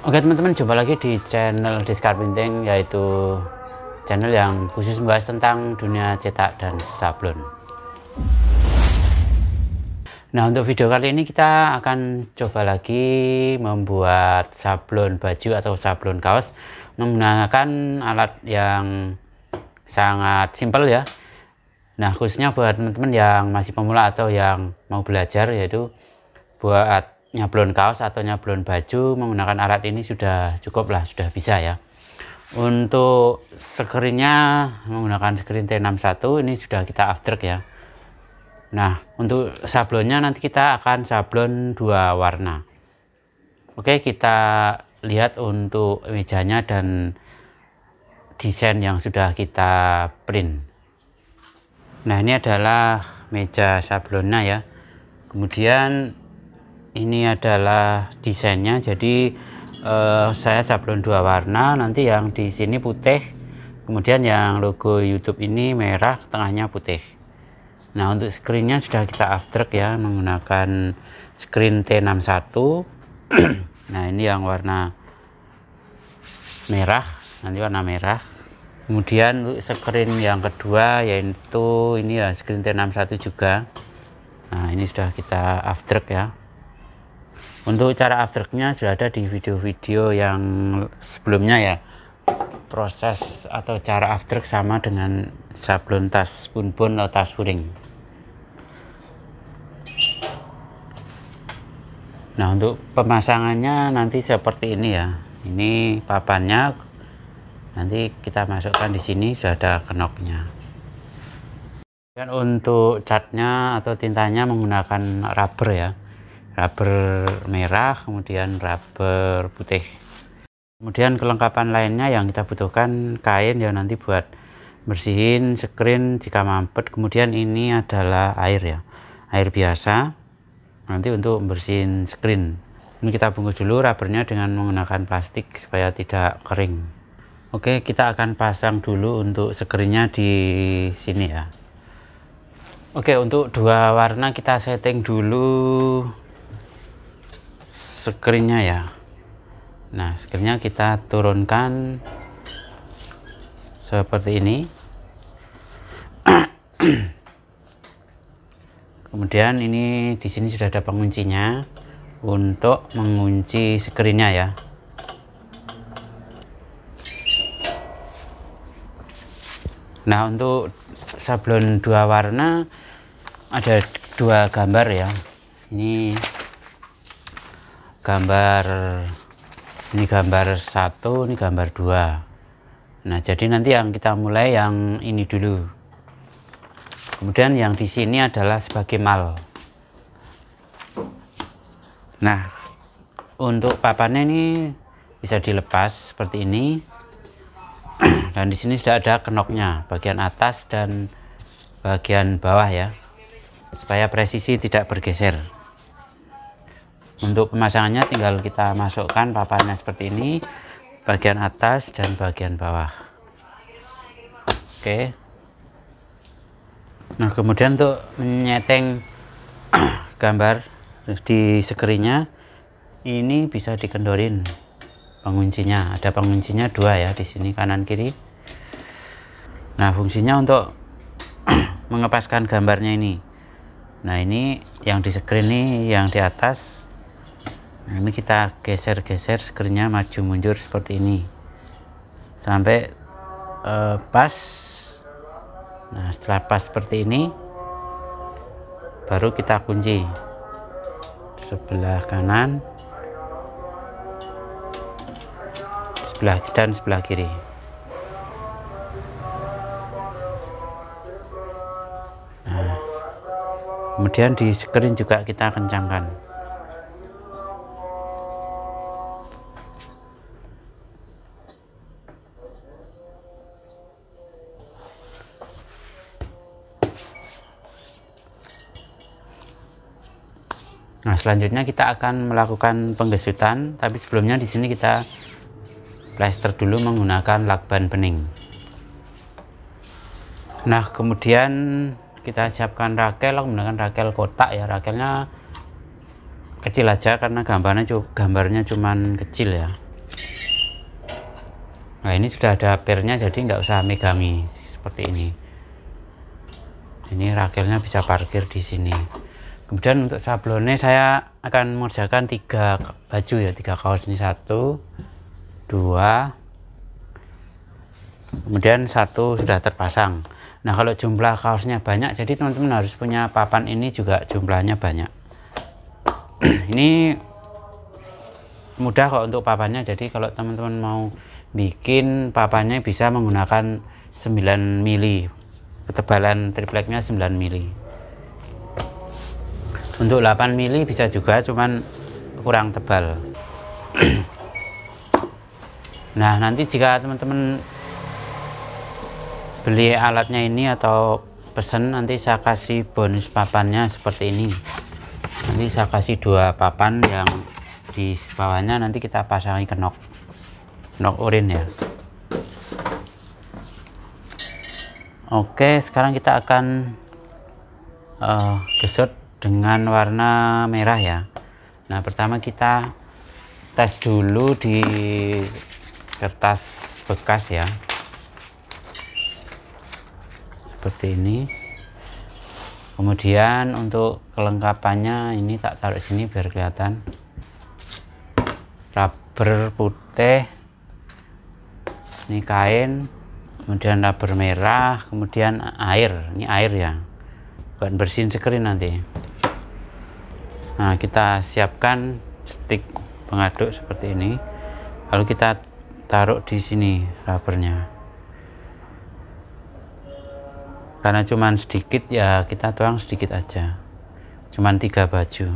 Oke teman-teman, jumpa lagi di channel Discard Printing yaitu channel yang khusus membahas tentang dunia cetak dan sablon. Nah untuk video kali ini kita akan coba lagi membuat sablon baju atau sablon kaos menggunakan alat yang sangat simpel ya. Nah khususnya buat teman-teman yang masih pemula atau yang mau belajar yaitu buat nyablon kaos atau nyablon baju menggunakan alat ini sudah cukup lah sudah bisa ya untuk screennya menggunakan screen T61 ini sudah kita after ya nah untuk sablonnya nanti kita akan sablon dua warna oke kita lihat untuk mejanya dan desain yang sudah kita print nah ini adalah meja sablonnya ya kemudian ini adalah desainnya jadi uh, saya sablon dua warna nanti yang di sini putih kemudian yang logo YouTube ini merah tengahnya putih nah untuk screennya sudah kita abstrak ya menggunakan screen T61 nah ini yang warna merah nanti warna merah kemudian untuk screen yang kedua yaitu ini ya screen T61 juga nah ini sudah kita abstrak ya untuk cara afternya sudah ada di video-video yang sebelumnya ya proses atau cara after sama dengan sablon tas pun atau tas puring nah untuk pemasangannya nanti seperti ini ya ini papannya nanti kita masukkan di sini sudah ada kenoknya dan untuk catnya atau tintanya menggunakan rubber ya rubber merah kemudian rubber putih kemudian kelengkapan lainnya yang kita butuhkan kain ya nanti buat bersihin screen jika mampet kemudian ini adalah air ya air biasa nanti untuk bersihin screen ini kita bungkus dulu rubbernya dengan menggunakan plastik supaya tidak kering oke kita akan pasang dulu untuk screennya di sini ya Oke, untuk dua warna kita setting dulu screennya ya nah screennya kita turunkan seperti ini kemudian ini di sini sudah ada penguncinya untuk mengunci screennya ya nah untuk sablon dua warna ada dua gambar ya ini gambar ini gambar satu ini gambar dua nah jadi nanti yang kita mulai yang ini dulu kemudian yang di sini adalah sebagai mal nah untuk papannya ini bisa dilepas seperti ini dan di sini sudah ada kenoknya bagian atas dan bagian bawah ya supaya presisi tidak bergeser untuk pemasangannya tinggal kita masukkan papannya seperti ini bagian atas dan bagian bawah oke nah kemudian untuk menyeteng gambar di sekerinya ini bisa dikendorin penguncinya ada penguncinya dua ya di sini kanan kiri nah fungsinya untuk mengepaskan gambarnya ini nah ini yang di screen ini yang di atas nah, ini kita geser-geser sekernya maju mundur seperti ini sampai uh, pas nah setelah pas seperti ini baru kita kunci sebelah kanan sebelah dan sebelah kiri nah, kemudian di screen juga kita kencangkan Nah, selanjutnya kita akan melakukan penggesutan, tapi sebelumnya di sini kita plester dulu menggunakan lakban bening. Nah, kemudian kita siapkan rakel, menggunakan rakel kotak ya. Rakelnya kecil aja karena gambarnya gambarnya cuman kecil ya. Nah, ini sudah ada pernya jadi nggak usah megami seperti ini. Ini rakelnya bisa parkir di sini kemudian untuk sablonnya saya akan mengerjakan tiga baju ya tiga kaos ini satu dua kemudian satu sudah terpasang nah kalau jumlah kaosnya banyak jadi teman-teman harus punya papan ini juga jumlahnya banyak ini mudah kok untuk papannya jadi kalau teman-teman mau bikin papannya bisa menggunakan 9 mili ketebalan tripleknya 9 mili untuk 8 mili bisa juga cuman kurang tebal nah nanti jika teman-teman beli alatnya ini atau pesen nanti saya kasih bonus papannya seperti ini nanti saya kasih dua papan yang di bawahnya nanti kita pasangi nok nok urin ya oke sekarang kita akan uh, gesut dengan warna merah ya nah pertama kita tes dulu di kertas bekas ya seperti ini kemudian untuk kelengkapannya ini tak taruh sini biar kelihatan rubber putih ini kain kemudian rubber merah kemudian air ini air ya bukan bersihin sekali nanti nah kita siapkan stick pengaduk seperti ini lalu kita taruh di sini rubbernya karena cuman sedikit ya kita tuang sedikit aja cuman tiga baju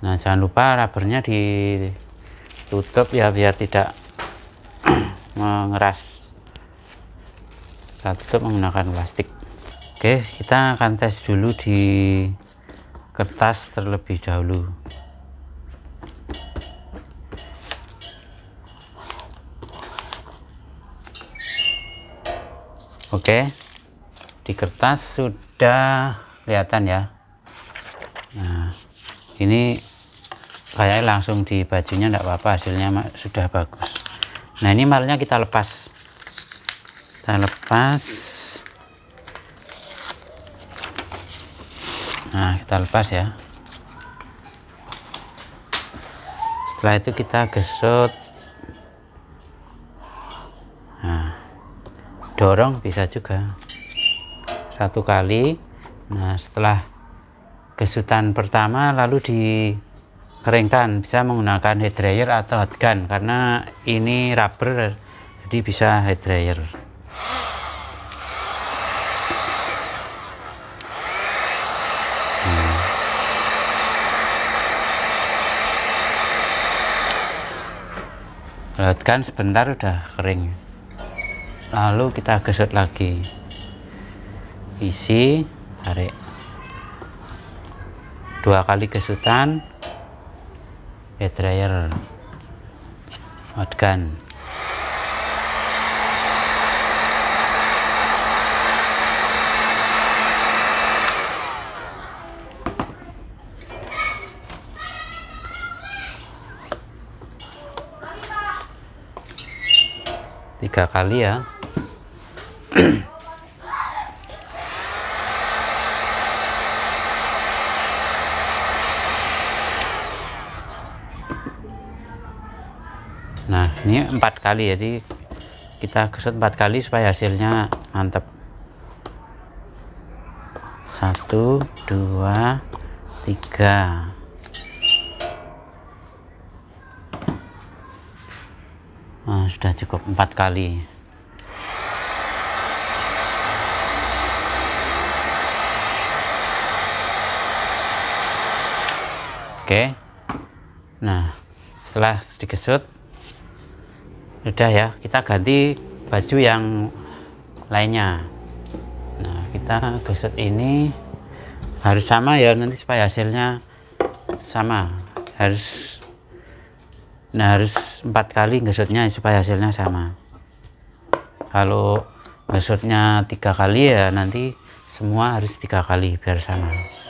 nah jangan lupa rubbernya ditutup ya biar tidak mengeras saya tutup menggunakan plastik oke kita akan tes dulu di kertas terlebih dahulu oke di kertas sudah kelihatan ya nah ini kayak langsung di bajunya enggak apa-apa hasilnya sudah bagus nah ini malnya kita lepas kita lepas nah kita lepas ya setelah itu kita gesut nah dorong bisa juga satu kali nah setelah gesutan pertama lalu dikeringkan bisa menggunakan head dryer atau hot gun karena ini rubber jadi bisa head dryer lewatkan sebentar udah kering lalu kita gesot lagi isi tarik dua kali gesutan air dryer hot tiga kali ya nah ini empat kali jadi kita keset empat kali supaya hasilnya mantap satu dua tiga Nah, sudah cukup empat kali oke nah setelah digesut sudah ya kita ganti baju yang lainnya nah kita gesut ini harus sama ya nanti supaya hasilnya sama harus nah harus empat kali gesutnya supaya hasilnya sama kalau gesutnya tiga kali ya nanti semua harus tiga kali biar sama